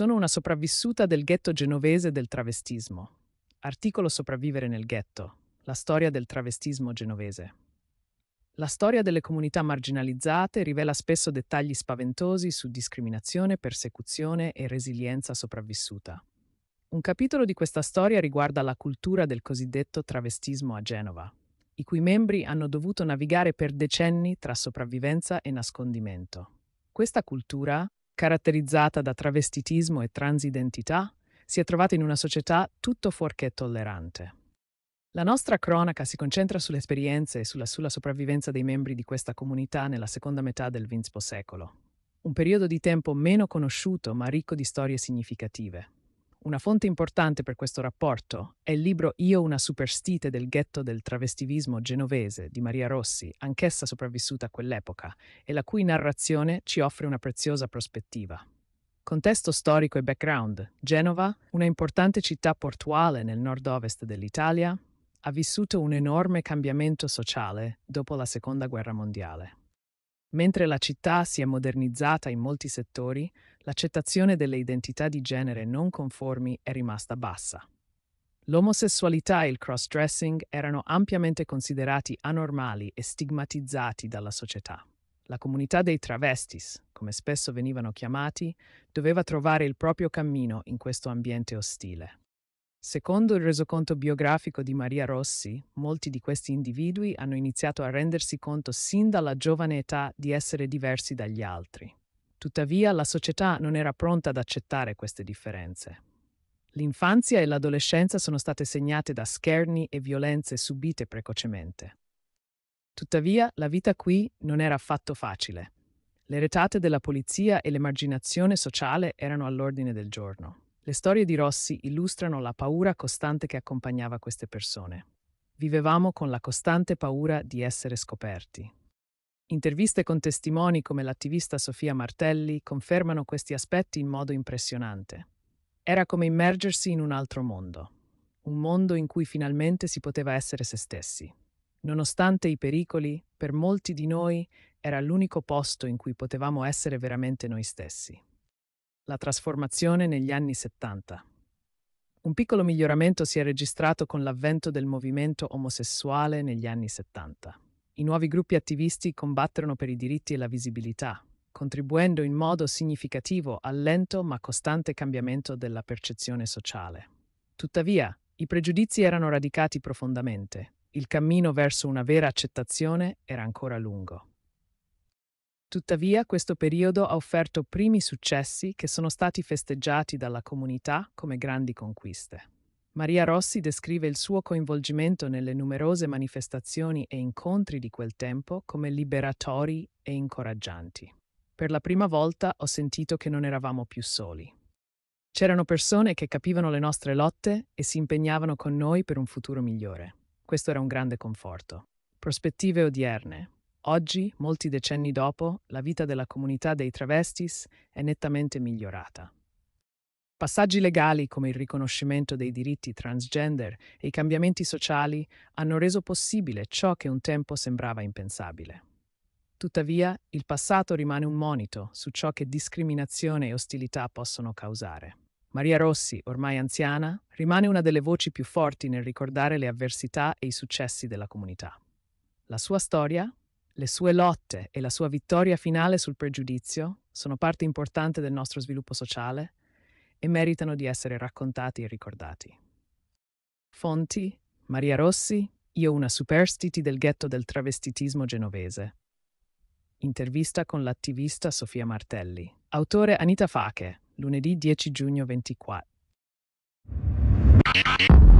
Sono una sopravvissuta del ghetto genovese del travestismo. Articolo Sopravvivere nel ghetto. La storia del travestismo genovese. La storia delle comunità marginalizzate rivela spesso dettagli spaventosi su discriminazione, persecuzione e resilienza sopravvissuta. Un capitolo di questa storia riguarda la cultura del cosiddetto travestismo a Genova, i cui membri hanno dovuto navigare per decenni tra sopravvivenza e nascondimento. Questa cultura caratterizzata da travestitismo e transidentità, si è trovata in una società tutto fuorché tollerante. La nostra cronaca si concentra sulle esperienze e sulla, sulla sopravvivenza dei membri di questa comunità nella seconda metà del XX secolo, un periodo di tempo meno conosciuto ma ricco di storie significative. Una fonte importante per questo rapporto è il libro Io una superstite del ghetto del travestivismo genovese di Maria Rossi, anch'essa sopravvissuta a quell'epoca, e la cui narrazione ci offre una preziosa prospettiva. Contesto storico e background. Genova, una importante città portuale nel nord-ovest dell'Italia, ha vissuto un enorme cambiamento sociale dopo la Seconda Guerra Mondiale. Mentre la città si è modernizzata in molti settori, l'accettazione delle identità di genere non conformi è rimasta bassa. L'omosessualità e il cross-dressing erano ampiamente considerati anormali e stigmatizzati dalla società. La comunità dei travestis, come spesso venivano chiamati, doveva trovare il proprio cammino in questo ambiente ostile. Secondo il resoconto biografico di Maria Rossi, molti di questi individui hanno iniziato a rendersi conto sin dalla giovane età di essere diversi dagli altri. Tuttavia la società non era pronta ad accettare queste differenze. L'infanzia e l'adolescenza sono state segnate da scherni e violenze subite precocemente. Tuttavia la vita qui non era affatto facile. Le retate della polizia e l'emarginazione sociale erano all'ordine del giorno. Le storie di Rossi illustrano la paura costante che accompagnava queste persone. Vivevamo con la costante paura di essere scoperti. Interviste con testimoni come l'attivista Sofia Martelli confermano questi aspetti in modo impressionante. Era come immergersi in un altro mondo, un mondo in cui finalmente si poteva essere se stessi. Nonostante i pericoli, per molti di noi era l'unico posto in cui potevamo essere veramente noi stessi la trasformazione negli anni 70. Un piccolo miglioramento si è registrato con l'avvento del movimento omosessuale negli anni 70. I nuovi gruppi attivisti combatterono per i diritti e la visibilità, contribuendo in modo significativo al lento ma costante cambiamento della percezione sociale. Tuttavia, i pregiudizi erano radicati profondamente. Il cammino verso una vera accettazione era ancora lungo. Tuttavia, questo periodo ha offerto primi successi che sono stati festeggiati dalla comunità come grandi conquiste. Maria Rossi descrive il suo coinvolgimento nelle numerose manifestazioni e incontri di quel tempo come liberatori e incoraggianti. Per la prima volta ho sentito che non eravamo più soli. C'erano persone che capivano le nostre lotte e si impegnavano con noi per un futuro migliore. Questo era un grande conforto. Prospettive odierne, Oggi, molti decenni dopo, la vita della comunità dei travestis è nettamente migliorata. Passaggi legali come il riconoscimento dei diritti transgender e i cambiamenti sociali hanno reso possibile ciò che un tempo sembrava impensabile. Tuttavia, il passato rimane un monito su ciò che discriminazione e ostilità possono causare. Maria Rossi, ormai anziana, rimane una delle voci più forti nel ricordare le avversità e i successi della comunità. La sua storia, le sue lotte e la sua vittoria finale sul pregiudizio sono parte importante del nostro sviluppo sociale e meritano di essere raccontati e ricordati. Fonti Maria Rossi, Io una superstiti del ghetto del travestitismo genovese. Intervista con l'attivista Sofia Martelli. Autore Anita Fache, lunedì 10 giugno 24.